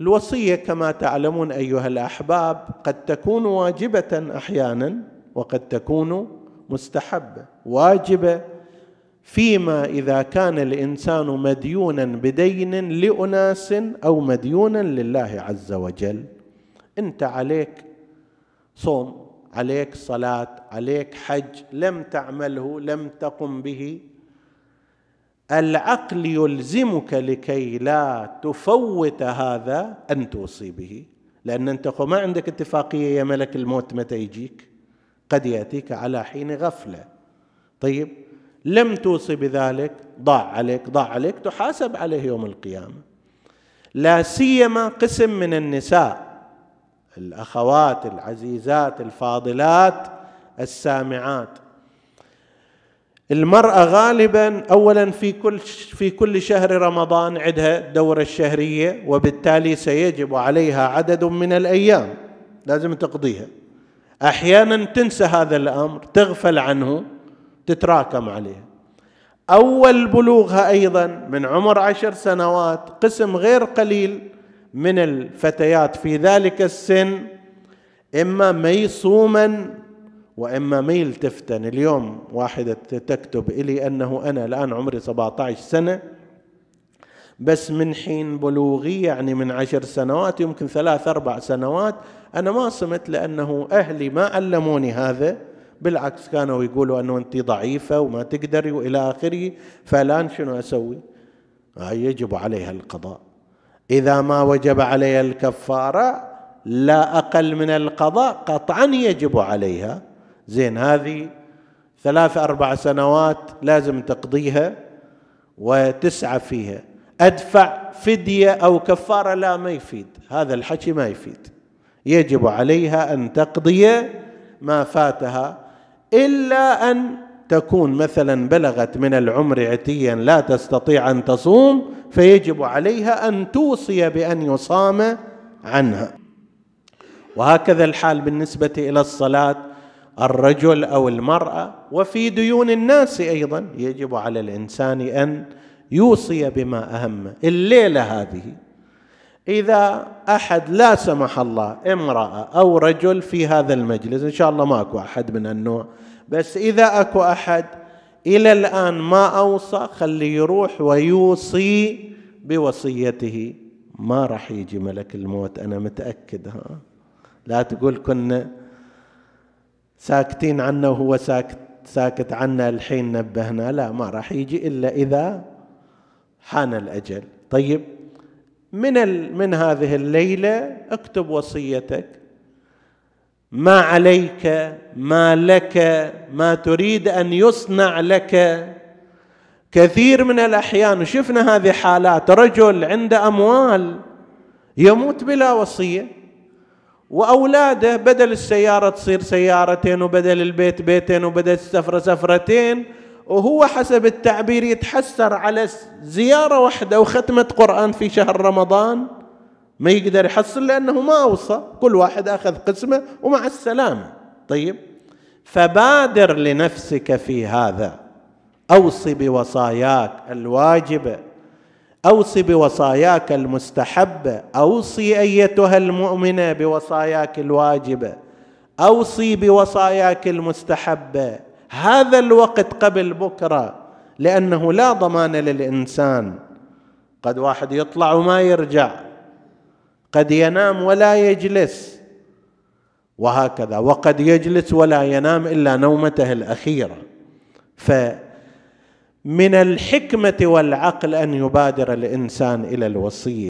الوصيه كما تعلمون ايها الاحباب قد تكون واجبه احيانا وقد تكون مستحبه واجبه فيما اذا كان الانسان مديونا بدين لاناس او مديونا لله عز وجل انت عليك صوم عليك صلاه عليك حج لم تعمله لم تقم به العقل يلزمك لكي لا تفوت هذا ان توصي به لان انت ما عندك اتفاقيه يا ملك الموت متى يجيك قد ياتيك على حين غفله طيب لم توصي بذلك ضاع عليك ضاع عليك تحاسب عليه يوم القيامه لا سيما قسم من النساء الاخوات العزيزات الفاضلات السامعات المرأة غالبا أولا في كل في كل شهر رمضان عندها الدورة الشهرية وبالتالي سيجب عليها عدد من الأيام لازم تقضيها أحيانا تنسى هذا الأمر تغفل عنه تتراكم عليها أول بلوغها أيضا من عمر عشر سنوات قسم غير قليل من الفتيات في ذلك السن إما ميصوما وإما ميل تفتن اليوم واحدة تكتب إلي أنه أنا الآن عمري 17 سنة بس من حين بلوغي يعني من عشر سنوات يمكن ثلاث أربع سنوات أنا ما صمت لأنه أهلي ما علموني هذا بالعكس كانوا يقولوا أنه أنت ضعيفة وما تقدري وإلى آخره فالآن شنو أسوي آه، يجب عليها القضاء إذا ما وجب عليها الكفارة لا أقل من القضاء قطعا يجب عليها زين هذه ثلاث أربع سنوات لازم تقضيها وتسعى فيها أدفع فدية أو كفارة لا ما يفيد هذا الحكي ما يفيد يجب عليها أن تقضي ما فاتها إلا أن تكون مثلا بلغت من العمر عتيا لا تستطيع أن تصوم فيجب عليها أن توصي بأن يصام عنها وهكذا الحال بالنسبة إلى الصلاة الرجل او المراه وفي ديون الناس ايضا يجب على الانسان ان يوصي بما اهمه الليله هذه اذا احد لا سمح الله امراه او رجل في هذا المجلس ان شاء الله ما اكو احد من النوع بس اذا اكو احد الى الان ما اوصى خليه يروح ويوصي بوصيته ما راح يجي ملك الموت انا متاكد ها لا تقول كنا ساكتين عنه وهو ساكت ساكت عنا الحين نبهنا لا ما راح يجي الا اذا حان الاجل طيب من ال من هذه الليله اكتب وصيتك ما عليك ما لك ما تريد ان يصنع لك كثير من الاحيان وشفنا هذه حالات رجل عنده اموال يموت بلا وصيه واولاده بدل السياره تصير سيارتين وبدل البيت بيتين وبدل السفره سفرتين وهو حسب التعبير يتحسر على زياره واحده وختمه قران في شهر رمضان ما يقدر يحصل لانه ما اوصى كل واحد اخذ قسمه ومع السلامه طيب فبادر لنفسك في هذا أوصي بوصاياك الواجبه أوصي بوصاياك المستحبه اوصي ايتها المؤمنه بوصاياك الواجبه اوصي بوصاياك المستحبه هذا الوقت قبل بكره لانه لا ضمان للانسان قد واحد يطلع وما يرجع قد ينام ولا يجلس وهكذا وقد يجلس ولا ينام الا نومته الاخيره ف من الحكمه والعقل ان يبادر الانسان الى الوصيه